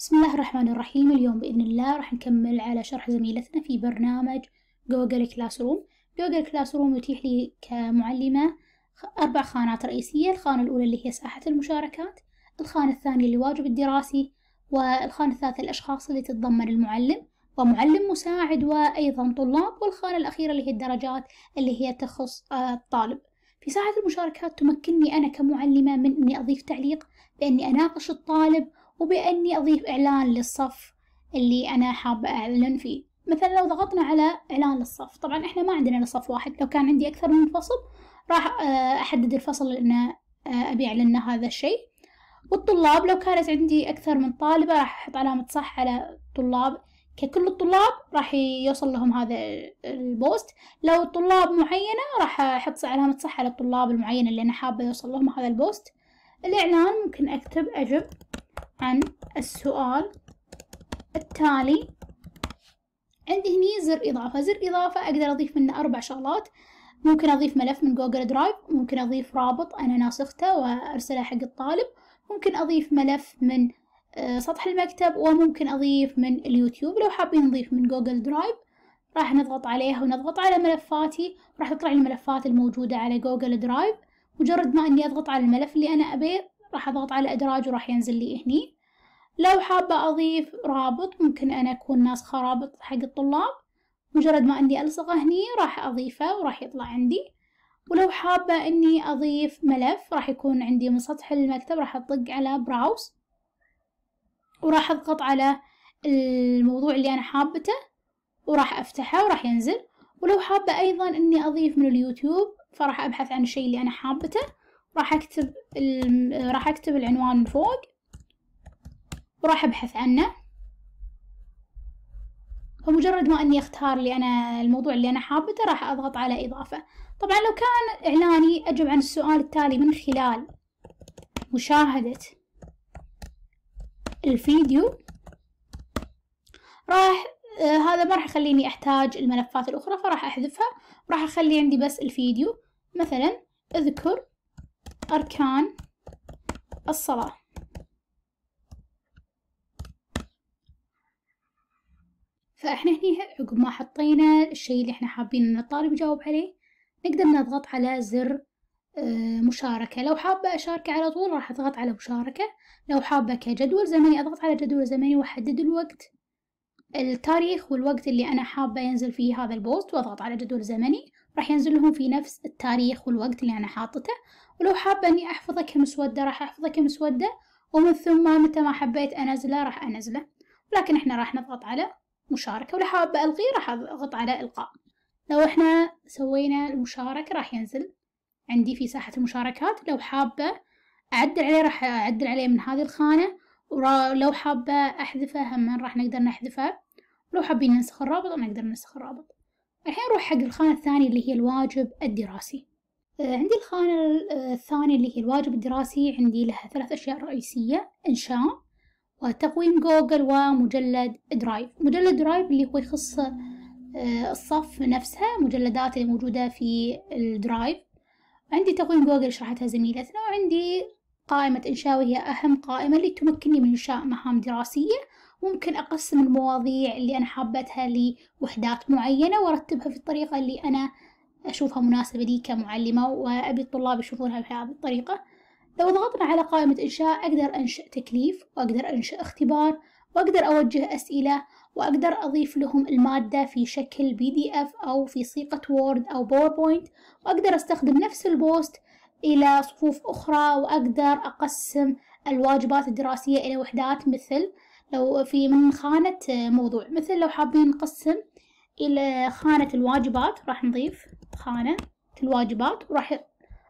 بسم الله الرحمن الرحيم اليوم بإذن الله راح نكمل على شرح زميلتنا في برنامج جوجل كلاس روم جوجل كلاس روم يتيح لي كمعلمة أربع خانات رئيسية الخانة الأولى اللي هي ساحة المشاركات الخانة الثانية اللي واجب الدراسي والخانة الثالثة الأشخاص اللي تتضمن المعلم ومعلم مساعد وأيضا طلاب والخانة الأخيرة اللي هي الدرجات اللي هي تخص آه، الطالب في ساحة المشاركات تمكنني أنا كمعلمة من أني أضيف تعليق بأني أناقش الطالب وبأني أضيف إعلان للصف اللي أنا حابة أعلن فيه مثلا لو ضغطنا على إعلان للصف طبعا إحنا ما عندنا صف واحد لو كان عندي أكثر من فصل راح آه، أحدد الفصل اللي أنا آه، أبي أعلن هذا الشيء والطلاب لو كانت عندي أكثر من طالبة راح أحط علامة صح على طلاب ككل الطلاب راح يوصل لهم هذا البوست لو طلاب معينة راح أحط علامة صح على الطلاب المعينة اللي أنا حابة يوصل لهم هذا البوست الإعلان ممكن أكتب أجب عن السؤال التالي عندي هني زر إضافة زر إضافة أقدر أضيف منه أربع شغلات ممكن أضيف ملف من جوجل درايف ممكن أضيف رابط أنا ناسخته وأرسله حق الطالب ممكن أضيف ملف من آه، سطح المكتب وممكن أضيف من اليوتيوب لو حابين نضيف من جوجل درايف راح نضغط عليها ونضغط على ملفاتي راح تطلع الملفات الموجودة على جوجل درايف مجرد ما أني أضغط على الملف اللي أنا أبيه راح أضغط على إدراج وراح ينزل لي هني لو حابة أضيف رابط ممكن أنا أكون ناسخة رابط حق الطلاب مجرد ما أني ألصقه هني راح أضيفه وراح يطلع عندي ولو حابة أني أضيف ملف راح يكون عندي من سطح المكتب راح أطق على براوز وراح أضغط على الموضوع اللي أنا حابته وراح أفتحه وراح ينزل ولو حابة أيضا أني أضيف من اليوتيوب فراح أبحث عن الشيء اللي أنا حابته راح اكتب راح اكتب العنوان من فوق وراح ابحث عنه فمجرد ما اني اختار اللي انا الموضوع اللي انا حابته راح اضغط على اضافة طبعا لو كان اعلاني اجب عن السؤال التالي من خلال مشاهدة الفيديو راح آه، هذا ما راح يخليني احتاج الملفات الاخرى فراح احذفها وراح اخلي عندي بس الفيديو مثلا اذكر أركان الصلاة فإحنا هنا عقب ما حطينا الشيء اللي إحنا حابين إن الطالب يجاوب عليه نقدر نضغط على زر آه، مشاركة لو حابة أشاركه على طول راح أضغط على مشاركة لو حابة كجدول زمني أضغط على جدول زمني وأحدد الوقت التاريخ والوقت اللي أنا حابة ينزل فيه هذا البوست وأضغط على جدول زمني راح ينزل لهم في نفس التاريخ والوقت اللي أنا حاطته ولو حابة إني أحفظه كمسودة راح أحفظه كمسودة ومن ثم متى ما حبيت أنزله راح أنزله ولكن إحنا راح نضغط على مشاركة ولو حابة ألغيه راح أضغط على إلقاء لو إحنا سوينا المشاركة راح ينزل عندي في ساحة المشاركات لو حابة أعدل عليه راح أعدل عليه من هذه الخانة ولو حابة أحذفه هم راح نقدر نحذفه ولو حابين ننسخ الرابط نقدر ننسخ الرابط الحين نروح حق الخانة الثانية اللي هي الواجب الدراسي آه، عندي الخانة آه، الثانية اللي هي الواجب الدراسي عندي لها ثلاث أشياء رئيسية إنشاء وتقويم جوجل ومجلد درايف مجلد درايف اللي هو يخص آه، الصف نفسها مجلدات اللي موجودة في الدرايف عندي تقويم جوجل شرحتها زميلتنا وعندي قائمة إنشاء وهي أهم قائمة اللي تمكنني من إنشاء مهام دراسية ممكن أقسم المواضيع اللي أنا حابتها لوحدات معينة وأرتبها في الطريقة اللي أنا أشوفها مناسبة لي كمعلمة وأبي الطلاب يشوفونها بهذه الطريقة لو ضغطنا على قائمة إنشاء أقدر أنشأ تكليف وأقدر أنشأ اختبار وأقدر أوجه أسئلة وأقدر أضيف لهم المادة في شكل بي دي أف أو في صيغة وورد أو باوربوينت وأقدر أستخدم نفس البوست إلى صفوف أخرى وأقدر أقسم الواجبات الدراسية إلى وحدات مثل لو في من خانة آه، موضوع مثل لو حابين نقسم إلى خانة الواجبات راح نضيف خانة الواجبات وراح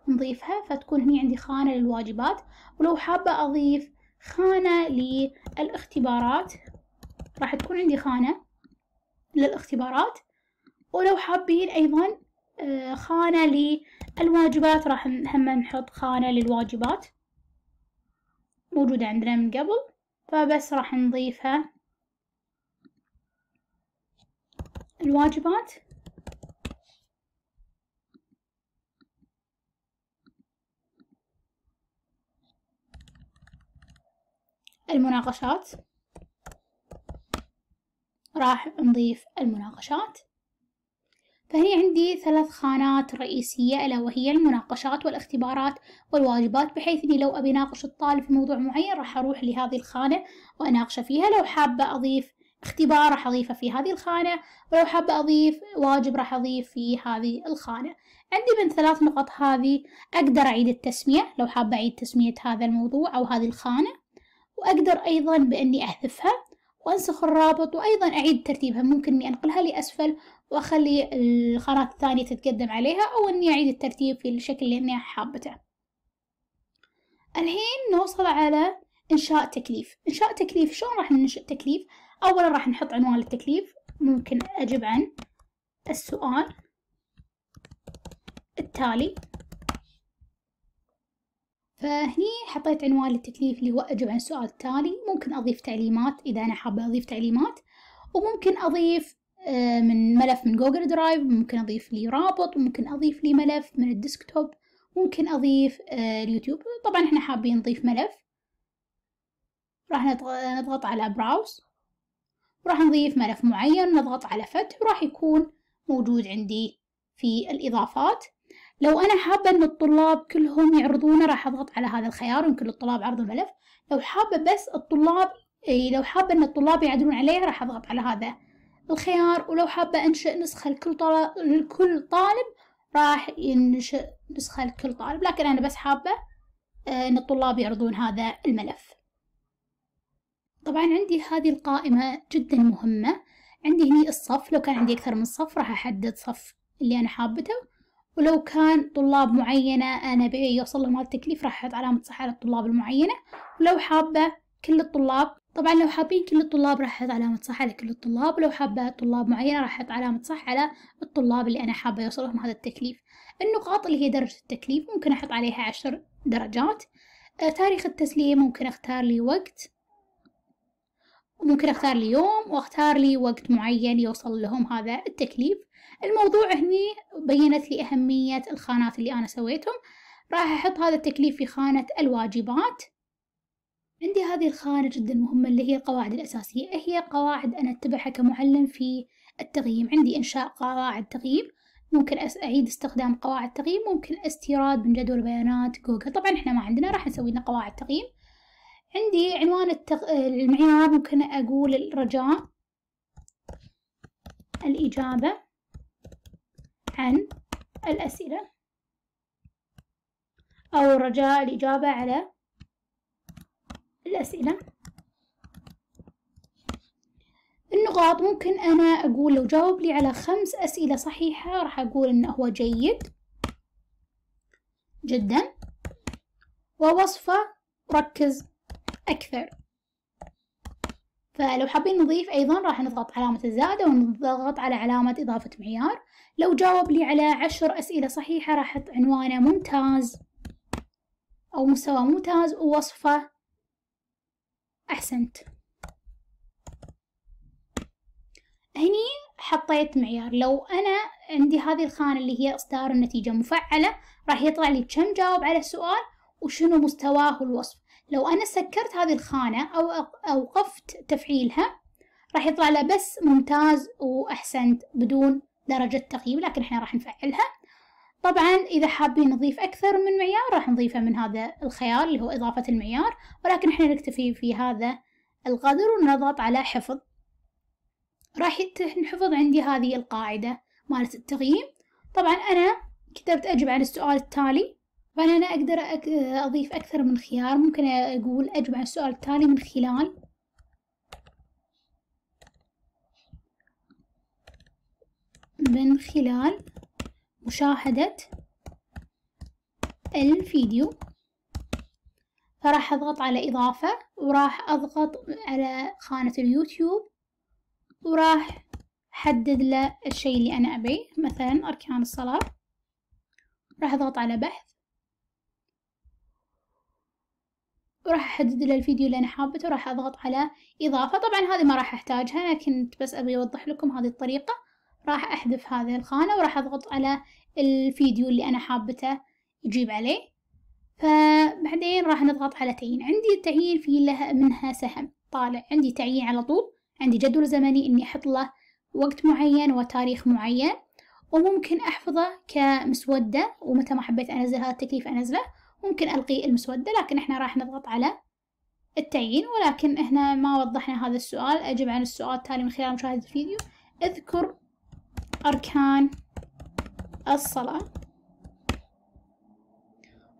نضيفها فتكون هني عندي خانة للواجبات ولو حابة أضيف خانة للاختبارات راح تكون عندي خانة للاختبارات ولو حابين أيضا آه، خانة للواجبات راح هم نحط خانة للواجبات موجودة عندنا من قبل فبس راح نضيفها الواجبات المناقشات راح نضيف المناقشات فهني عندي ثلاث خانات رئيسية ألا وهي المناقشات والاختبارات والواجبات بحيث إني لو أبي أناقش الطالب في موضوع معين راح أروح لهذه الخانة وأناقشه فيها لو حابة أضيف اختبار راح أضيفه في هذه الخانة ولو حابة أضيف واجب راح أضيف في هذه الخانة عندي من ثلاث نقط هذه أقدر أعيد التسمية لو حابة أعيد تسمية هذا الموضوع أو هذه الخانة وأقدر أيضا بأني أحذفها وأنسخ الرابط وأيضا أعيد ترتيبها ممكن أني أنقلها لأسفل واخلي الخرائط الثانية تتقدم عليها او اني اعيد الترتيب في الشكل اللي انا حابته الحين نوصل على انشاء تكليف انشاء تكليف شلون راح ننشئ تكليف اولا راح نحط عنوان التكليف ممكن أجب عن السؤال التالي فهني حطيت عنوان التكليف اللي هو أجب عن السؤال التالي ممكن أضيف تعليمات إذا أنا حابة أضيف تعليمات وممكن أضيف آه، من ملف من جوجل درايف ممكن أضيف لي رابط ممكن أضيف لي ملف من الديسكتوب ممكن أضيف آه، اليوتيوب طبعا إحنا حابين نضيف ملف راح نضغط على براوز وراح نضيف ملف معين نضغط على فتح وراح يكون موجود عندي في الإضافات لو أنا حابة أن الطلاب كلهم يعرضونه راح أضغط على هذا الخيار يمكن الطلاب عرضوا الملف لو حابة بس الطلاب لو حابة أن الطلاب يعدلون عليه راح أضغط على هذا الخيار ولو حابة أنشئ نسخة لكل طالب لكل طالب راح ينشئ نسخة لكل طالب لكن أنا بس حابة آه، أن الطلاب يعرضون هذا الملف طبعا عندي هذه القائمة جدا مهمة عندي هني الصف لو كان عندي أكثر من صف راح أحدد صف اللي أنا حابته ولو كان طلاب معينة أنا بيوصل لهم التكليف راح أحط علامة صح على الطلاب المعينة ولو حابة كل الطلاب طبعا لو حابين كل الطلاب راح أحط علامة صح على كل الطلاب ولو حابة طلاب معينة راح أحط علامة صح على الطلاب اللي أنا حابة يوصلهم هذا التكليف النقاط اللي هي درجة التكليف ممكن أحط عليها عشر درجات آه تاريخ التسليم ممكن أختار لي وقت وممكن أختار لي يوم وأختار لي وقت معين يوصل لهم هذا التكليف الموضوع هني بينت لي أهمية الخانات اللي أنا سويتهم راح أحط هذا التكليف في خانة الواجبات عندي هذه الخانة جدا مهمة اللي هي القواعد الأساسية هي قواعد أنا أتبعها كمعلم في التقييم عندي إنشاء قواعد تقييم ممكن أعيد استخدام قواعد تقييم ممكن استيراد من جدول بيانات جوجل طبعا إحنا ما عندنا راح نسوي لنا قواعد تقييم عندي عنوان التق... المعيار ممكن أقول الرجاء الإجابة عن الأسئلة أو رجاء الإجابة على الأسئلة النقاط ممكن أنا أقول لو جاوب لي على خمس أسئلة صحيحة راح أقول إنه هو جيد جدا ووصفة ركز أكثر فلو حابين نضيف أيضا راح نضغط علامة الزائدة ونضغط على علامة إضافة معيار لو جاوب لي على عشر أسئلة صحيحة راح أحط عنوانه ممتاز أو مستوى ممتاز ووصفة أحسنت هني حطيت معيار لو أنا عندي هذه الخانة اللي هي إصدار النتيجة مفعلة راح يطلع لي كم جاوب على السؤال وشنو مستواه والوصف لو أنا سكرت هذه الخانة أو أوقفت تفعيلها راح يطلع له بس ممتاز وأحسنت بدون درجة تقييم لكن احنا راح نفعلها طبعا إذا حابين نضيف أكثر من معيار راح نضيفه من هذا الخيار اللي هو إضافة المعيار ولكن إحنا نكتفي في هذا القدر ونضغط على حفظ راح تنحفظ عندي هذه القاعدة مالت التقييم طبعا أنا كتبت أجب عن السؤال التالي فأنا أنا أقدر أضيف أكثر من خيار ممكن أقول أجب عن السؤال التالي من خلال من خلال مشاهدة الفيديو فراح أضغط على إضافة وراح أضغط على خانة اليوتيوب وراح أحدد له الشيء اللي أنا أبيه مثلا أركان الصلاة راح أضغط على بحث وراح أحدد له الفيديو اللي أنا حابته وراح أضغط على إضافة طبعا هذه ما راح أحتاجها أنا كنت بس أبي أوضح لكم هذه الطريقة راح أحذف هذه الخانة وراح أضغط على الفيديو اللي أنا حابته يجيب عليه فبعدين راح نضغط على تعيين عندي التعيين في لها منها سهم طالع عندي تعيين على طول عندي جدول زمني إني أحط له وقت معين وتاريخ معين وممكن أحفظه كمسودة ومتى ما حبيت أنزل هذا التكليف أنزله ممكن ألقي المسودة لكن إحنا راح نضغط على التعيين ولكن احنا ما وضحنا هذا السؤال أجب عن السؤال التالي من خلال مشاهدة الفيديو اذكر أركان الصلاة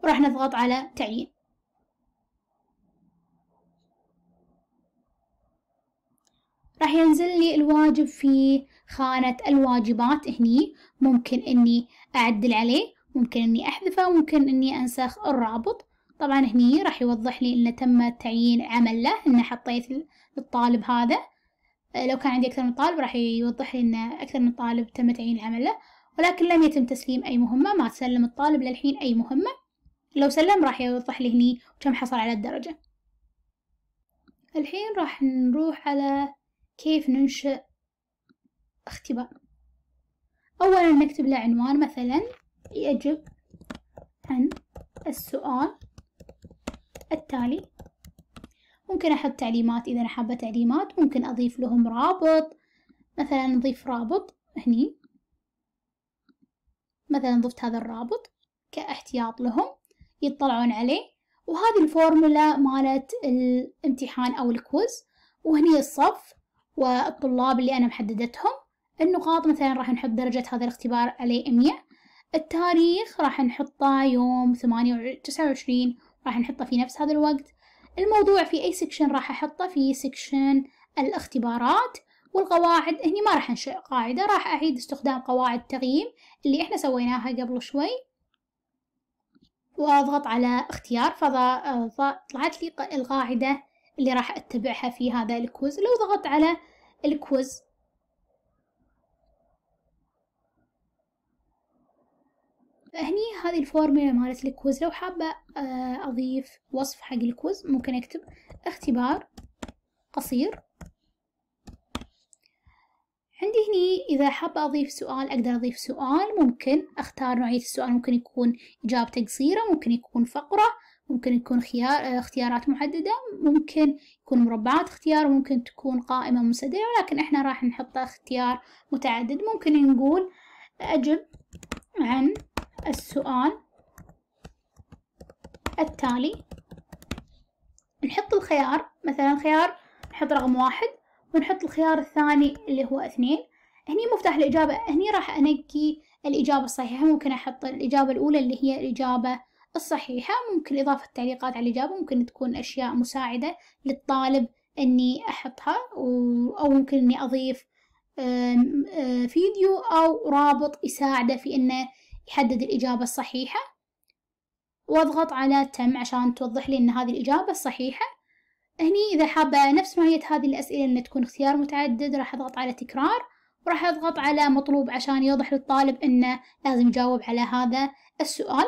وراح نضغط على تعيين راح ينزل لي الواجب في خانة الواجبات هني ممكن اني اعدل عليه ممكن اني احذفه ممكن اني انسخ الرابط طبعا هني راح يوضح لي ان تم تعيين عمل له ان حطيت الطالب هذا آه، لو كان عندي أكثر من طالب راح يوضح لي أن أكثر من طالب تم تعيين العمل له ولكن لم يتم تسليم أي مهمة ما سلم الطالب للحين أي مهمة لو سلم راح يوضح لي هني كم حصل على الدرجة الحين راح نروح على كيف ننشئ اختبار أولا نكتب له عنوان مثلا يجب عن السؤال التالي ممكن أحط تعليمات إذا أنا حابة تعليمات ممكن أضيف لهم رابط مثلا نضيف رابط هني مثلا ضفت هذا الرابط كاحتياط لهم يطلعون عليه وهذه الفورمولا مالت الامتحان أو الكوز وهني الصف والطلاب اللي أنا محددتهم النقاط مثلا راح نحط درجة هذا الاختبار عليه مية التاريخ راح نحطه يوم ثمانية تسعة وعشرين راح نحطه في نفس هذا الوقت الموضوع في أي سكشن راح أحطه في سكشن الاختبارات والقواعد هني ما راح أنشئ قاعدة راح أعيد استخدام قواعد تقييم اللي إحنا سويناها قبل شوي وأضغط على اختيار فطلعت آه، لي القاعدة اللي راح أتبعها في هذا الكوز لو ضغطت على الكوز هني هذه الفورميلا مالت الكوز لو حابة آه، أضيف وصف حق الكوز ممكن أكتب اختبار قصير عندي هني إذا حابة أضيف سؤال أقدر أضيف سؤال ممكن أختار نوعية السؤال ممكن يكون إجابة قصيرة ممكن يكون فقرة ممكن يكون خيار آه، اختيارات محددة ممكن يكون مربعات اختيار ممكن تكون قائمة مسدلة ولكن احنا راح نحط اختيار متعدد ممكن نقول أجب عن السؤال التالي نحط الخيار مثلا خيار نحط رقم واحد ونحط الخيار الثاني اللي هو اثنين هني مفتاح الإجابة هني راح أنقي الإجابة الصحيحة ممكن أحط الإجابة الأولى اللي هي الإجابة الصحيحة ممكن إضافة تعليقات على الإجابة ممكن تكون أشياء مساعدة للطالب إني أحطها أو ممكن إني أضيف آه، فيديو أو رابط يساعده في إنه يحدد الإجابة الصحيحة واضغط على تم عشان توضح لي ان هذه الإجابة الصحيحة هني إذا حابة نفس نوعية هذه الأسئلة إن تكون اختيار متعدد راح أضغط على تكرار وراح أضغط على مطلوب عشان يوضح للطالب إنه لازم يجاوب على هذا السؤال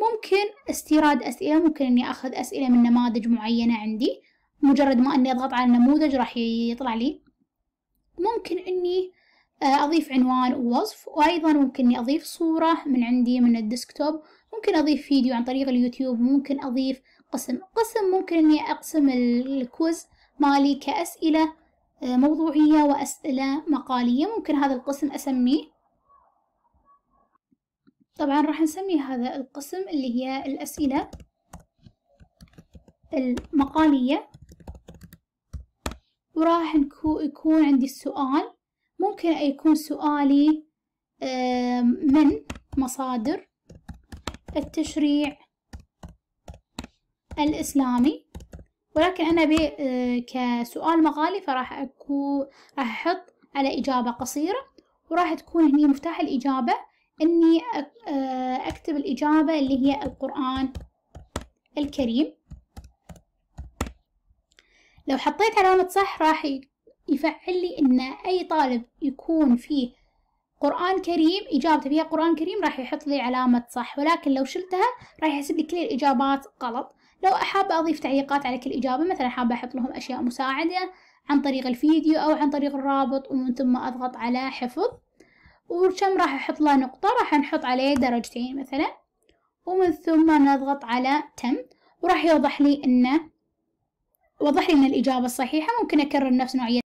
ممكن استيراد أسئلة ممكن إني أخذ أسئلة من نماذج معينة عندي مجرد ما إني أضغط على النموذج راح يطلع لي ممكن إني آه، أضيف عنوان ووصف وأيضا ممكن إني أضيف صورة من عندي من الديسكتوب ممكن أضيف فيديو عن طريق اليوتيوب ممكن أضيف قسم قسم ممكن إني أقسم الكوز مالي كأسئلة آه، موضوعية وأسئلة مقالية ممكن هذا القسم أسميه طبعا راح نسمي هذا القسم اللي هي الأسئلة المقالية وراح يكون عندي السؤال ممكن يكون سؤالي من مصادر التشريع الإسلامي ولكن أنا آه، كسؤال مقالي فراح أكون راح أحط على إجابة قصيرة وراح تكون هني مفتاح الإجابة إني آه، أكتب الإجابة اللي هي القرآن الكريم لو حطيت علامة صح راح يفعل لي ان اي طالب يكون فيه قرآن كريم إجابته فيها قرآن كريم راح يحط لي علامة صح ولكن لو شلتها راح يحسب لي كل الإجابات غلط لو حابة أضيف تعليقات على كل إجابة مثلا حابة أحط لهم أشياء مساعدة عن طريق الفيديو أو عن طريق الرابط ومن ثم أضغط على حفظ وكم راح أحط له نقطة راح نحط عليه درجتين مثلا ومن ثم نضغط على تم وراح يوضح لي إنه وضح لي إن الإجابة الصحيحة ممكن أكرر نفس نوعية